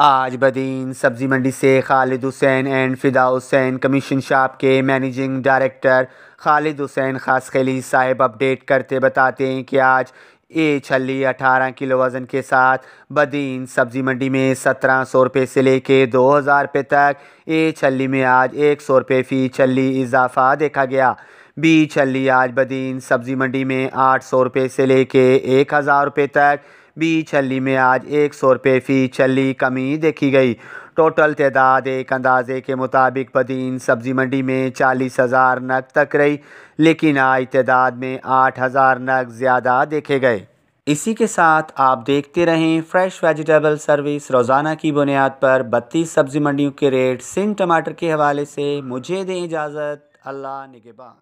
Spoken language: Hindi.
आज बदीन सब्ज़ी मंडी से Khalid Hussain and Fida Hussain commission shop के managing director Khalid Hussain Khaskheli साहब अपडेट करते बताते हैं कि आज ए छली अठारह किलो वज़न के साथ बदीन सब्ज़ी मंडी में सत्रह सौ रुपये से लेके दो हज़ार रुपये तक ए छली में आज एक सौ रुपये फ़ी छली इजाफा देखा गया बी छली आज बदीन सब्ज़ी मंडी में आठ सौ रुपये से लेके एक हज़ार रुपये तक बी छली में आज एक सौ रुपये फ़ी छली कमी देखी गई टोटल तदाद एक अंदाजे के मुताबिक बदीन सब्ज़ी मंडी में चालीस हज़ार नग तक रही लेकिन आज तदाद में आठ हज़ार नग ज़्यादा देखे गए इसी के साथ आप देखते रहें फ्रेश वेजिटेबल सर्विस रोज़ाना की बुनियाद पर बत्तीस सब्ज़ी मंडियों के रेट सिंह टमाटर के हवाले से मुझे दें इजाज़त अल्लाह निगेबान